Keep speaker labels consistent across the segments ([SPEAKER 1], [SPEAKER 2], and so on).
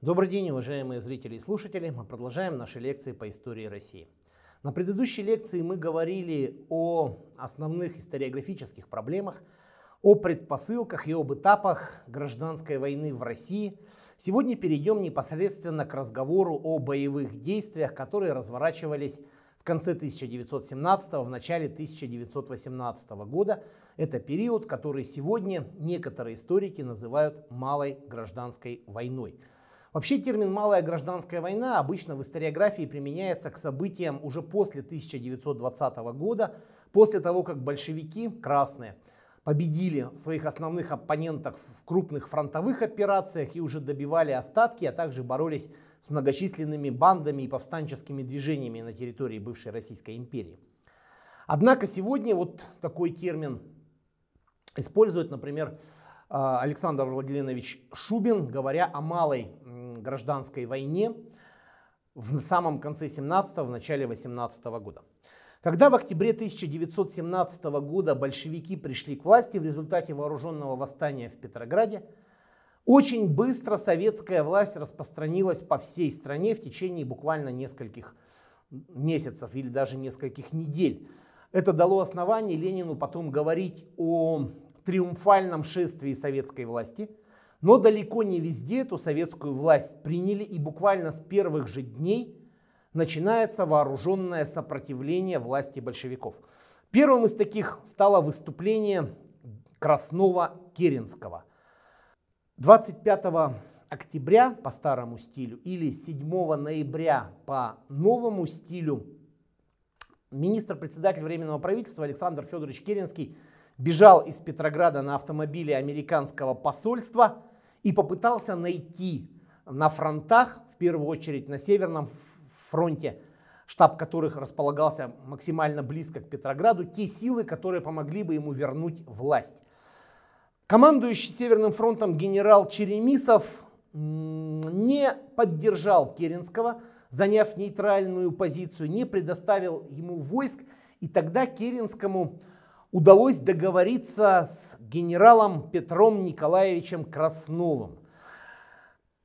[SPEAKER 1] Добрый день, уважаемые зрители и слушатели. Мы продолжаем наши лекции по истории России. На предыдущей лекции мы говорили о основных историографических проблемах, о предпосылках и об этапах гражданской войны в России. Сегодня перейдем непосредственно к разговору о боевых действиях, которые разворачивались в конце 1917 го в начале 1918 года. Это период, который сегодня некоторые историки называют малой гражданской войной. Вообще термин «малая гражданская война» обычно в историографии применяется к событиям уже после 1920 года, после того, как большевики, красные, победили своих основных оппонентов в крупных фронтовых операциях и уже добивали остатки, а также боролись с многочисленными бандами и повстанческими движениями на территории бывшей Российской империи. Однако сегодня вот такой термин использует, например, а, Александр Владимирович Шубин, говоря о малой гражданской войне в самом конце 17-го, в начале 18 -го года. Когда в октябре 1917 года большевики пришли к власти в результате вооруженного восстания в Петрограде, очень быстро советская власть распространилась по всей стране в течение буквально нескольких месяцев или даже нескольких недель. Это дало основание Ленину потом говорить о триумфальном шествии советской власти, но далеко не везде эту советскую власть приняли и буквально с первых же дней – начинается вооруженное сопротивление власти большевиков. Первым из таких стало выступление Красного Керенского. 25 октября по старому стилю или 7 ноября по новому стилю министр-председатель Временного правительства Александр Федорович Керенский бежал из Петрограда на автомобиле американского посольства и попытался найти на фронтах, в первую очередь на Северном фронте, штаб которых располагался максимально близко к Петрограду, те силы, которые помогли бы ему вернуть власть. Командующий Северным фронтом генерал Черемисов не поддержал Керенского, заняв нейтральную позицию, не предоставил ему войск, и тогда Керенскому удалось договориться с генералом Петром Николаевичем Красновым.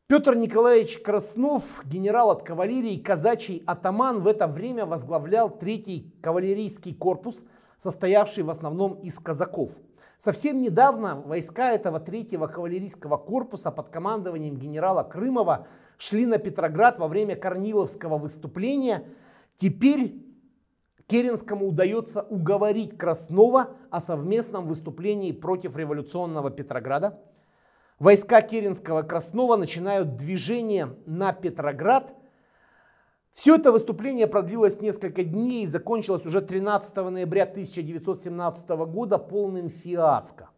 [SPEAKER 1] Петр Николаевич Краснов, генерал от кавалерии, казачий атаман, в это время возглавлял третий кавалерийский корпус, состоявший в основном из казаков. Совсем недавно войска этого третьего кавалерийского корпуса под командованием генерала Крымова шли на Петроград во время Корниловского выступления. Теперь Керенскому удается уговорить Краснова о совместном выступлении против революционного Петрограда – Войска Керенского Краснова начинают движение на Петроград. Все это выступление продлилось несколько дней и закончилось уже 13 ноября 1917 года полным фиаско.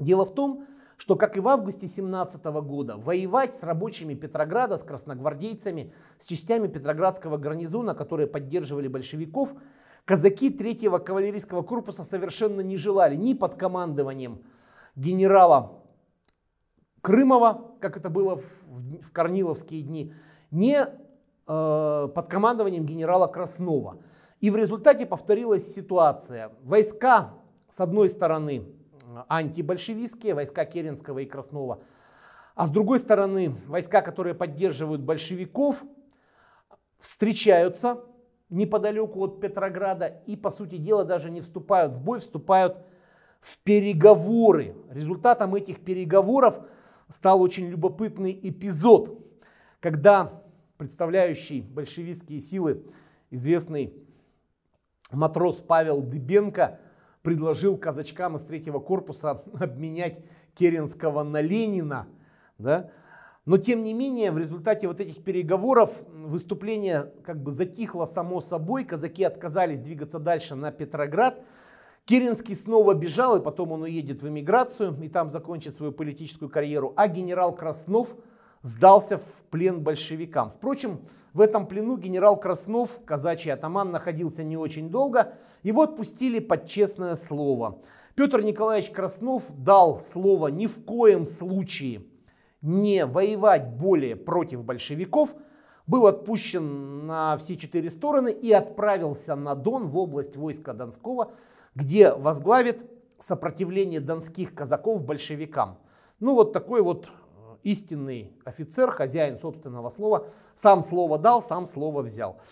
[SPEAKER 1] Дело в том, что, как и в августе 17 года, воевать с рабочими Петрограда, с красногвардейцами, с частями Петроградского гарнизона, которые поддерживали большевиков, казаки 3-го кавалерийского корпуса совершенно не желали ни под командованием генерала Крымова, как это было в, в Корниловские дни, не э, под командованием генерала Краснова. И в результате повторилась ситуация. Войска, с одной стороны, антибольшевистские, войска Керенского и Краснова, а с другой стороны, войска, которые поддерживают большевиков, встречаются неподалеку от Петрограда и, по сути дела, даже не вступают в бой, вступают в переговоры. Результатом этих переговоров стал очень любопытный эпизод, когда представляющий большевистские силы известный матрос Павел Дыбенко предложил казачкам из третьего корпуса обменять Керенского на Ленина. Да? Но тем не менее, в результате вот этих переговоров выступление как бы затихло само собой, казаки отказались двигаться дальше на Петроград, Керенский снова бежал, и потом он уедет в эмиграцию, и там закончит свою политическую карьеру. А генерал Краснов сдался в плен большевикам. Впрочем, в этом плену генерал Краснов, казачий атаман, находился не очень долго. Его отпустили под честное слово. Петр Николаевич Краснов дал слово ни в коем случае не воевать более против большевиков, был отпущен на все четыре стороны и отправился на Дон в область войска Донского, где возглавит сопротивление донских казаков большевикам. Ну вот такой вот э, истинный офицер, хозяин собственного слова, сам слово дал, сам слово взял.